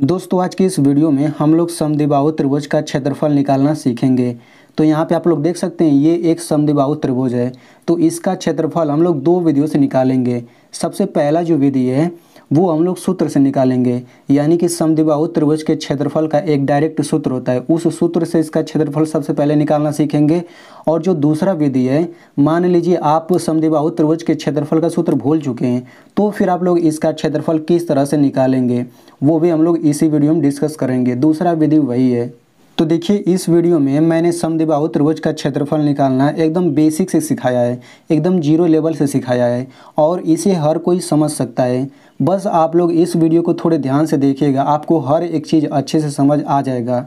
दोस्तों आज की इस वीडियो में हम लोग समदिबाहु त्रिभुज का क्षेत्रफल निकालना सीखेंगे तो यहाँ पे आप लोग देख सकते हैं ये एक समदिबाहु त्रिभुज है तो इसका क्षेत्रफल हम लोग दो विधियों से निकालेंगे सबसे पहला जो विधि है वो हम लोग सूत्र से निकालेंगे यानी कि समदिबाहु त्रिभुज के क्षेत्रफल का एक डायरेक्ट सूत्र होता है उस सूत्र से इसका क्षेत्रफल सबसे पहले निकालना सीखेंगे और जो दूसरा विधि है मान लीजिए आप समदिबाहु त्रिभुज के क्षेत्रफल का सूत्र भूल चुके हैं तो फिर आप लोग इसका क्षेत्रफल किस तरह से निकालेंगे वो भी हम लोग इसी वीडियो में डिस्कस करेंगे दूसरा विधि वही है तो देखिए इस वीडियो में मैंने समदिबाहु त्रिभुज का क्षेत्रफल निकालना एकदम बेसिक से सिखाया है एकदम जीरो लेवल से सिखाया है और इसे हर कोई समझ सकता है बस आप लोग इस वीडियो को थोड़े ध्यान से देखिएगा आपको हर एक चीज़ अच्छे से समझ आ जाएगा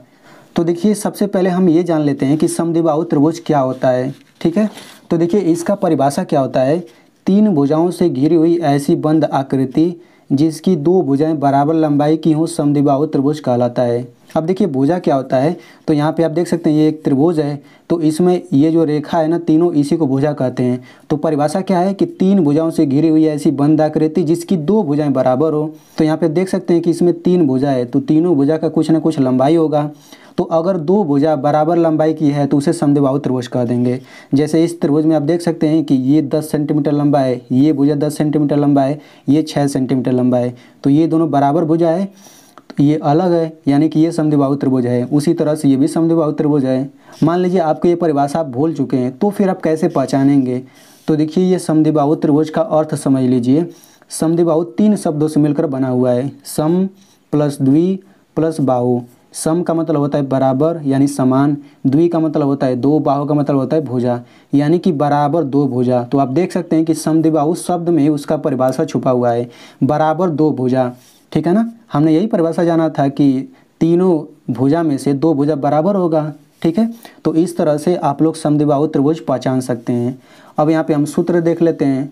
तो देखिए सबसे पहले हम ये जान लेते हैं कि समदिबाहु त्रिभुज क्या होता है ठीक है तो देखिए इसका परिभाषा क्या होता है तीन भुजाओं से घिरी हुई ऐसी बंद आकृति जिसकी दो भुजाएं बराबर लंबाई की हों समदिबाहु त्रिभुज कहलाता है अब देखिए भुजा क्या होता है तो यहाँ पे आप देख सकते हैं ये एक त्रिभुज है तो इसमें ये जो रेखा है ना तीनों इसी को भुजा कहते हैं तो परिभाषा क्या है कि तीन भुजाओं से घिरी हुई ऐसी बंद आकृति जिसकी दो भुजाएं बराबर हो तो यहाँ पे देख सकते हैं कि इसमें तीन भुजा है तो तीनों भुजा का कुछ ना कुछ लंबाई होगा तो अगर दो भुजा बराबर लंबाई की है तो उसे समदेबाहु त्रिभुज कह देंगे जैसे इस त्रिभुज में आप देख सकते हैं कि ये 10 सेंटीमीटर लंबा है ये भुजा 10 सेंटीमीटर लंबा है ये 6 सेंटीमीटर लंबा है तो ये दोनों बराबर भुजा है ये अलग है यानी कि ये समद्विबाहु त्रिभुज है उसी तरह से ये भी समद्विबाहु त्रिभुज है मान लीजिए आपको ये परिभाषा आप भूल चुके हैं तो फिर आप कैसे पहचानेंगे तो देखिए ये समद्विबाहु त्रिभुज का अर्थ समझ लीजिए समद्विबाहु तीन शब्दों से मिलकर बना हुआ है सम प्लस द्वि प्लस बाहु सम का मतलब होता है बराबर यानी समान द्वि का मतलब होता है दो बाहु का मतलब होता है भुजा यानी कि बराबर दो भुजा तो आप देख सकते हैं कि समद्विबाहु शब्द में उसका परिभाषा छुपा हुआ है बराबर दो भुजा ठीक है ना हमने यही परिभाषा जाना था कि तीनों भुजा में से दो भुजा बराबर होगा ठीक है तो इस तरह से आप लोग समदिबाहु त्रिभुज पहचान सकते हैं अब यहाँ पे हम सूत्र देख लेते हैं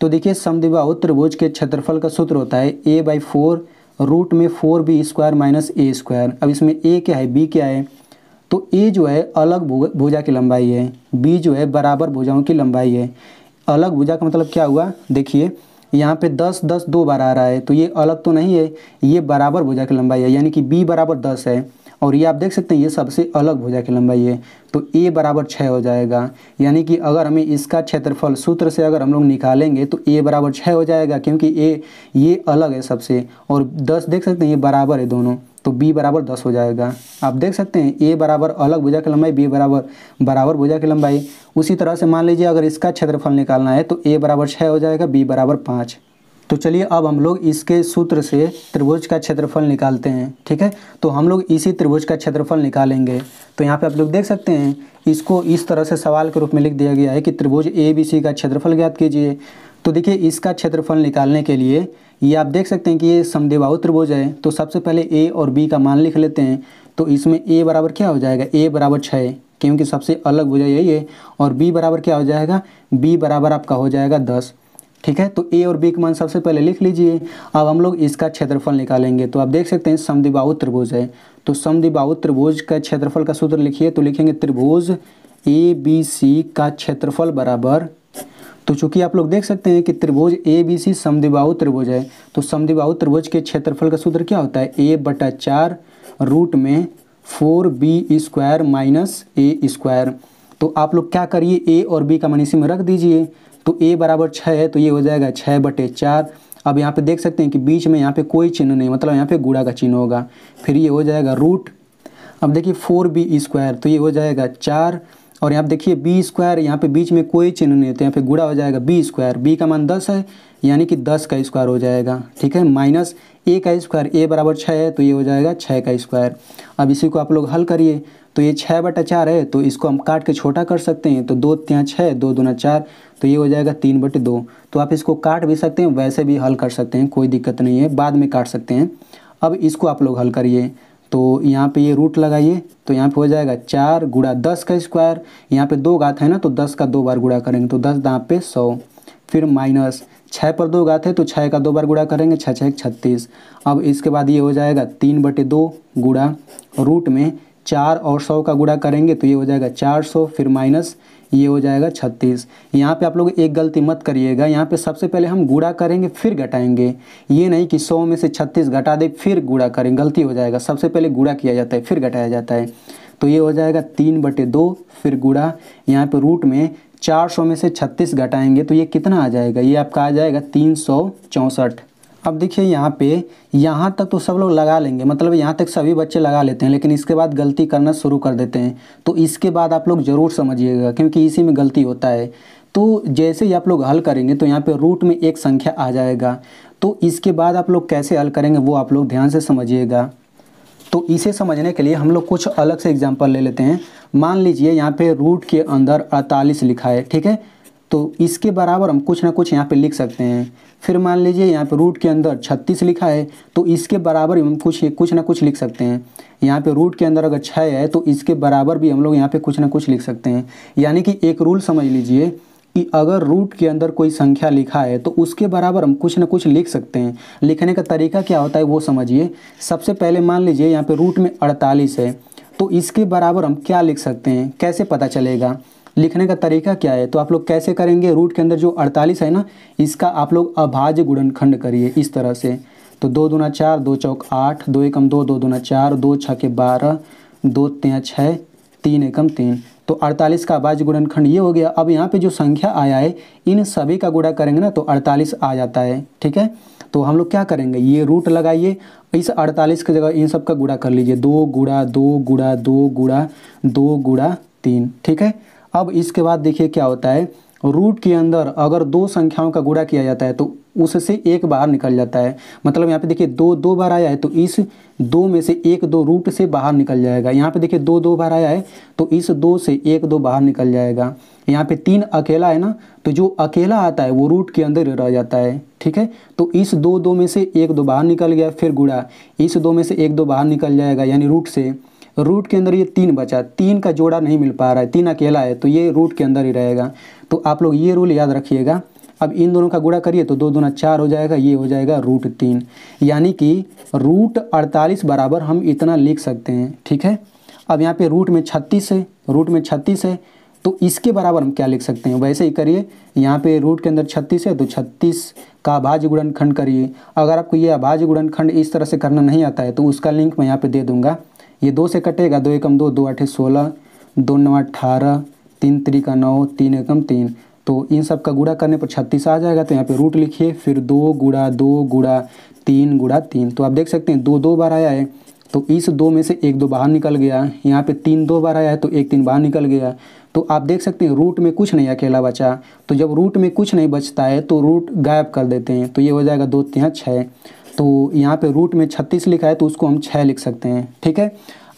तो देखिए समदिबाहु त्रिभुज के क्षेत्रफल का सूत्र होता है ए बाई फोर रूट में four B square minus A square अब इसमें ए क्या है बी क्या है तो ए जो है अलग भुजा की लंबाई है बी जो है बराबर भुजाओं की लंबाई है अलग भुजा का मतलब क्या हुआ देखिए यहाँ पे दस दस दो बार आ रहा है तो ये अलग तो नहीं है ये बराबर भुजा की लंबाई है यानी कि बी बराबर दस है और ये आप देख सकते हैं ये सबसे अलग भुजा की लंबाई है तो ए बराबर छः हो जाएगा यानी कि अगर हमें इसका क्षेत्रफल सूत्र से अगर हम लोग निकालेंगे तो ए बराबर छः हो जाएगा क्योंकि ए ये अलग है सबसे और दस देख सकते हैं ये बराबर है दोनों तो बी बराबर दस हो जाएगा आप देख सकते हैं ए बराबर अलग भुजा की लंबाई बी बराबर बराबर भुजा की लंबाई उसी तरह से मान लीजिए अगर इसका क्षेत्रफल निकालना है तो ए बराबर छः हो जाएगा बी बराबर पाँच तो चलिए अब हम लोग इसके सूत्र से त्रिभुज का क्षेत्रफल निकालते हैं ठीक है तो हम लोग इसी त्रिभुज का क्षेत्रफल निकालेंगे तो यहाँ पे आप लोग देख सकते हैं इसको इस तरह से सवाल के रूप में लिख दिया गया है कि त्रिभुज ए बी सी का क्षेत्रफल ज्ञात कीजिए तो देखिए इसका क्षेत्रफल निकालने के लिए ये आप देख सकते हैं कि ये समदेबाहु त्रिभुज है तो सबसे पहले ए और बी का मान लिख लेते हैं तो इसमें ए बराबर क्या हो जाएगा ए बराबर छः क्योंकि सबसे अलग भुजा यही है और बी बराबर क्या हो जाएगा बी बराबर आपका हो जाएगा दस ठीक है तो ए और बी का मान सबसे पहले लिख लीजिए अब हम लोग इसका क्षेत्रफल निकालेंगे तो आप देख सकते हैं समदिबाहु त्रिभुज है तो समदिबाहु त्रिभुज का क्षेत्रफल का सूत्र लिखिए तो लिखेंगे त्रिभुज ए बी सी का क्षेत्रफल बराबर तो चूंकि आप लोग देख सकते हैं कि त्रिभुज ए बी सी समदिबाहु त्रिभुज है तो समदिबाहु त्रिभुज के क्षेत्रफल का सूत्र क्या होता है ए बटा चार रूट में four B square minus A square तो आप लोग क्या करिए ए और बी का मान इसी में रख दीजिए तो ए बराबर छः है तो ये हो जाएगा छः बटे चार अब यहाँ पे देख सकते हैं कि बीच में यहाँ पे कोई चिन्ह नहीं मतलब यहाँ पे गुड़ा का चिन्ह होगा फिर ये हो जाएगा रूट अब देखिए फोर बी स्क्वायर तो ये हो जाएगा चार और यहाँ देखिए बी स्क्वायर यहाँ पे बीच में कोई चिन्ह नहीं होता तो यहाँ पे गुड़ा हो जाएगा बी स्क्वायर बी का मान दस है यानी कि दस का स्क्वायर हो जाएगा ठीक है माइनस ए का स्क्वायर ए बराबर छः है तो ये हो जाएगा छः का स्क्वायर अब इसी को आप लोग हल करिए तो ये छः बटा चार है तो इसको हम काट के छोटा कर सकते हैं तो दो त्याँ छः दो दूना चार तो ये हो जाएगा तीन बटे दो तो आप इसको काट भी सकते हैं वैसे भी हल कर सकते हैं कोई दिक्कत नहीं है बाद में काट सकते हैं अब इसको आप लोग हल करिए तो यहाँ पे ये रूट लगाइए तो यहाँ पे हो जाएगा चार गुड़ा दस का स्क्वायर यहाँ पे दो घात है ना तो दस का दो बार गुड़ा करेंगे तो दस दाँप पे सौ फिर माइनस छः पर दो घात है तो छः का दो बार गुड़ा करेंगे छः छः छत्तीस अब इसके बाद ये हो जाएगा तीन बटे दो गुड़ा रूट में चार और सौ का गुड़ा करेंगे तो ये हो जाएगा चार सौ फिर माइनस ये हो जाएगा छत्तीस यहाँ पे आप लोग एक गलती मत करिएगा यहाँ पे सबसे पहले हम गुड़ा करेंगे फिर घटाएंगे ये नहीं कि सौ में से छत्तीस घटा दे फिर गुड़ा करें गलती हो जाएगा सबसे पहले गुड़ा किया जाता है फिर घटाया जाता है तो ये हो जाएगा तीन बटे दो फिर गुड़ा यहाँ पे रूट में चार सौ में से छत्तीस घटाएंगे तो ये कितना आ जाएगा ये आपका आ जाएगा तीन सौ चौंसठ अब देखिए यहाँ पे यहाँ तक तो सब लोग लगा लेंगे मतलब यहाँ तक सभी बच्चे लगा लेते हैं लेकिन इसके बाद गलती करना शुरू कर देते हैं तो इसके बाद आप लोग ज़रूर समझिएगा क्योंकि इसी में गलती होता है तो जैसे ही आप लोग हल करेंगे तो यहाँ पे रूट में एक संख्या आ जाएगा तो इसके बाद आप लोग कैसे हल करेंगे वो आप लोग ध्यान से समझिएगा तो इसे समझने के लिए हम लोग कुछ अलग से एग्जाम्पल ले लेते हैं मान लीजिए यहाँ पे रूट के अंदर अड़तालीस लिखा है ठीक है तो इसके बराबर हम कुछ ना कुछ यहाँ पे लिख सकते हैं फिर मान लीजिए यहाँ पे रूट के अंदर 36 लिखा है तो इसके बराबर हम कुछ कुछ ना कुछ लिख सकते हैं यहाँ पे रूट के अंदर अगर छः है तो इसके बराबर भी हम लोग यहाँ पे कुछ ना कुछ लिख सकते हैं यानी कि एक रूल समझ लीजिए कि अगर रूट के अंदर कोई संख्या लिखा है तो उसके बराबर हम कुछ ना कुछ लिख सकते हैं लिखने का तरीका क्या होता है वो समझिए सबसे पहले मान लीजिए यहाँ पर रूट में अड़तालीस है तो इसके बराबर हम क्या लिख सकते हैं कैसे पता चलेगा लिखने का तरीका क्या है तो आप लोग कैसे करेंगे रूट के अंदर जो अड़तालीस है ना इसका आप लोग अभाज्य गुणनखंड करिए इस तरह से तो दो दूना चार दो चौक आठ दो एकम दो दो दूना चार दो छ के बारह दो तेरह छः तीन एकम तीन तो 48 का अभाज्य गुणनखंड ये हो गया अब यहाँ पे जो संख्या आया है इन सभी का गुणा करेंगे ना तो 48 आ जाता है ठीक है तो हम लोग क्या करेंगे ये रूट लगाइए इस 48 की जगह इन सब का गुणा कर लीजिए दो गुड़ा दो गुड़ा दो गुड़ा दो गुड़ा तीन ठीक है अब इसके बाद देखिए क्या होता है रूट के अंदर अगर दो संख्याओं का गुड़ा किया जाता है तो उससे एक बाहर निकल जाता है मतलब यहाँ पे देखिए दो दो बार आया है तो इस दो में से एक दो रूट से बाहर निकल जाएगा यहाँ पे देखिए दो दो बार आया है तो इस दो से एक दो बाहर निकल जाएगा यहाँ पे तीन अकेला है ना तो जो अकेला आता है वो रूट के अंदर रह जाता है ठीक है तो इस दो दो में से एक दो बाहर निकल गया फिर गुड़ा इस दो में से एक दो बाहर निकल जाएगा यानी रूट से रूट के अंदर ये तीन बचा तीन का जोड़ा नहीं मिल पा रहा है तीन अकेला है तो ये रूट के अंदर ही रहेगा तो आप लोग ये रूल याद रखिएगा अब इन दोनों का गुड़ा करिए तो दो दूना चार हो जाएगा ये हो जाएगा रूट तीन यानी कि रूट अड़तालीस बराबर हम इतना लिख सकते हैं ठीक है अब यहाँ पे रूट में छत्तीस है रूट में छत्तीस है तो इसके बराबर हम क्या लिख सकते हैं वैसे ही करिए यहाँ पे रूट के अंदर छत्तीस है तो छत्तीस का अभाज्य गुणनखंड खंड करिए अगर आपको ये अभाज्य गुणनखंड खंड इस तरह से करना नहीं आता है तो उसका लिंक मैं यहाँ पे दे दूंगा ये दो से कटेगा दो एकम दो दो आठे सोलह दो नौ अठारह तीन त्रिका नौ तीन एकम तीन तो इन सब का गुड़ा करने पर छत्तीस आ जाएगा तो यहाँ पे रूट लिखिए फिर दो गुड़ा दो गुड़ा तीन गुड़ा तीन तो आप देख सकते हैं दो दो बार आया है तो इस दो में से एक दो बाहर निकल गया यहाँ पे तीन दो बार आया है तो एक तीन बाहर निकल गया तो आप देख सकते हैं रूट में कुछ नहीं अकेला बचा तो जब रूट में कुछ नहीं बचता है तो रूट गायब कर देते हैं तो ये हो जाएगा दो तिहाँ छः तो यहाँ पे रूट में छत्तीस लिखा है तो उसको हम छः लिख सकते हैं ठीक है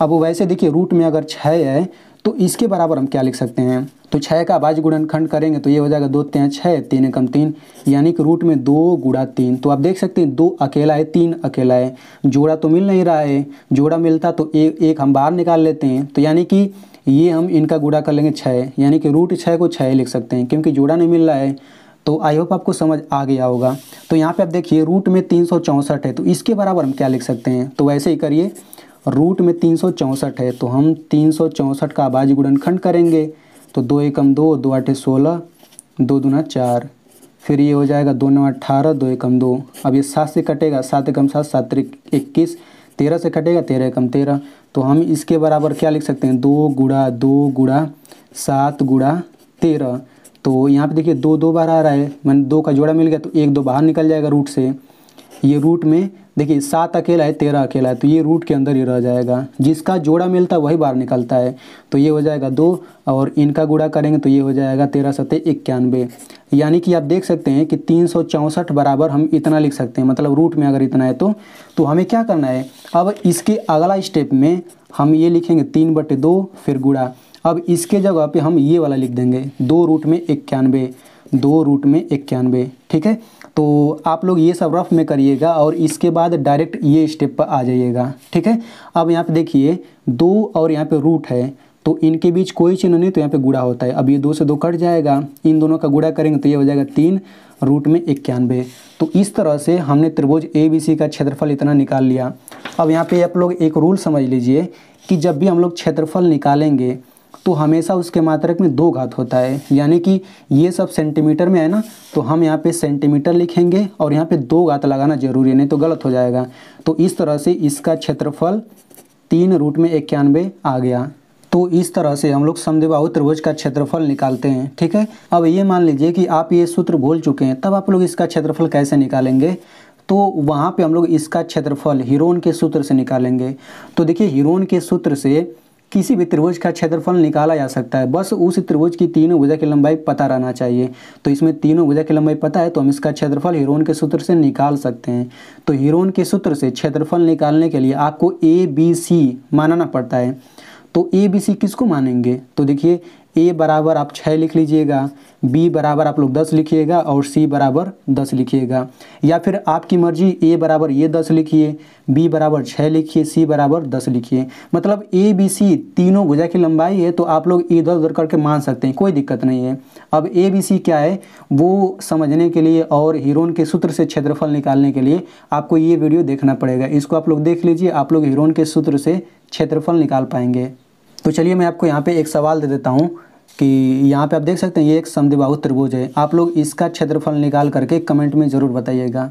अब वैसे देखिए रूट में अगर छः है तो इसके बराबर हम क्या लिख सकते हैं तो छः का बाज गुणनखंड करेंगे तो ये हो जाएगा दो तेरह छः तीन एकम तीन यानी कि रूट में दो गुड़ा तीन तो आप देख सकते हैं दो अकेला है तीन अकेला है जोड़ा तो मिल नहीं रहा है जोड़ा मिलता तो ए, एक हम बाहर निकाल लेते हैं तो यानी कि ये हम इनका गुड़ा कर लेंगे छः यानी कि रूट छः को छः लिख सकते हैं क्योंकि जोड़ा नहीं मिल रहा है तो आई होप आपको समझ आ गया होगा तो यहाँ पे आप देखिए रूट में तीन सौ चौंसठ है तो इसके बराबर हम क्या लिख सकते हैं तो वैसे ही करिए रूट में तीन सौ चौंसठ है तो हम तीन सौ चौंसठ का आबाज गुणनखंड करेंगे तो दो एकम दो दो आठे सोलह दो दूना चार फिर ये हो जाएगा दो नौ अठारह दो एकम दो अब ये सात से कटेगा सात एकम सात सात इक्कीस तेरह से कटेगा तेरह एकम तेरह तो हम इसके बराबर क्या लिख सकते हैं दो गुड़ा दो गुड़ा सात गुड़ा तेरह तो यहाँ पे देखिए दो दो बार आ रहा है मैंने दो का जोड़ा मिल गया तो एक दो बाहर निकल जाएगा रूट से ये रूट में देखिए सात अकेला है तेरह अकेला है तो ये रूट के अंदर ही रह जाएगा जिसका जोड़ा मिलता है वही बाहर निकलता है तो ये हो जाएगा दो और इनका गुड़ा करेंगे तो ये हो जाएगा तेरह सत्य इक्यानवे यानी कि आप देख सकते हैं कि तीन सौ चौंसठ बराबर हम इतना लिख सकते हैं मतलब रूट में अगर इतना है तो तो हमें क्या करना है अब इसके अगला स्टेप में हम ये लिखेंगे तीन बटे दो फिर गुड़ा अब इसके जगह पे हम ये वाला लिख देंगे दो रूट में इक्यानवे दो रूट में इक्यानवे ठीक है तो आप लोग ये सब रफ में करिएगा और इसके बाद डायरेक्ट ये स्टेप पर आ जाइएगा ठीक है अब यहाँ पे देखिए दो और यहाँ पे रूट है तो इनके बीच कोई चिन्ह नहीं तो यहाँ पे गुड़ा होता है अब ये दो से दो कट जाएगा इन दोनों का गुड़ा करेंगे तो ये हो जाएगा तीन रूट में इक्यानवे तो इस तरह से हमने त्रिभुज ए बी सी का क्षेत्रफल इतना निकाल लिया अब यहाँ पे आप लोग एक रूल समझ लीजिए कि जब भी हम लोग क्षेत्रफल निकालेंगे तो हमेशा उसके मात्रक में दो घात होता है यानी कि ये सब सेंटीमीटर में है ना तो हम यहाँ पे सेंटीमीटर लिखेंगे और यहाँ पे दो घात लगाना जरूरी है नहीं तो गलत हो जाएगा तो इस तरह से इसका क्षेत्रफल तीन रूट में इक्यानवे आ गया तो इस तरह से हम लोग समदेबाहु त्रिभुज का क्षेत्रफल निकालते हैं ठीक है अब ये मान लीजिए कि आप ये सूत्र भूल चुके हैं तब आप लोग इसका क्षेत्रफल कैसे निकालेंगे तो वहाँ पे हम लोग इसका क्षेत्रफल हिरोन के सूत्र से निकालेंगे तो देखिए हिरोन के सूत्र से किसी भी त्रिभुज का क्षेत्रफल निकाला जा सकता है बस उस त्रिभुज की तीनों भुजा की लंबाई पता रहना चाहिए तो इसमें तीनों भुजा की लंबाई पता है तो हम इसका क्षेत्रफल हीरोन के सूत्र से निकाल सकते हैं तो हीरोन के सूत्र से क्षेत्रफल निकालने के लिए आपको ए बी सी मानना पड़ता है तो ए बी सी किसको मानेंगे तो देखिए ए बराबर आप छः लिख लीजिएगा बी बराबर आप लोग दस लिखिएगा और सी बराबर दस लिखिएगा या फिर आपकी मर्जी ए बराबर ये दस लिखिए बी बराबर छः लिखिए सी बराबर दस लिखिए मतलब ए बी सी तीनों भुजा की लंबाई है तो आप लोग इधर उधर करके मान सकते हैं कोई दिक्कत नहीं है अब ए बी सी क्या है वो समझने के लिए और हीरोन के सूत्र से क्षेत्रफल निकालने के लिए आपको ये वीडियो देखना पड़ेगा इसको आप लोग देख लीजिए आप लोग हीरोन के सूत्र से क्षेत्रफल निकाल पाएंगे तो चलिए मैं आपको यहाँ पे एक सवाल दे देता हूँ कि यहाँ पे आप देख सकते हैं ये एक समदिबाहु त्रिभुज है आप लोग इसका क्षेत्रफल निकाल करके कमेंट में ज़रूर बताइएगा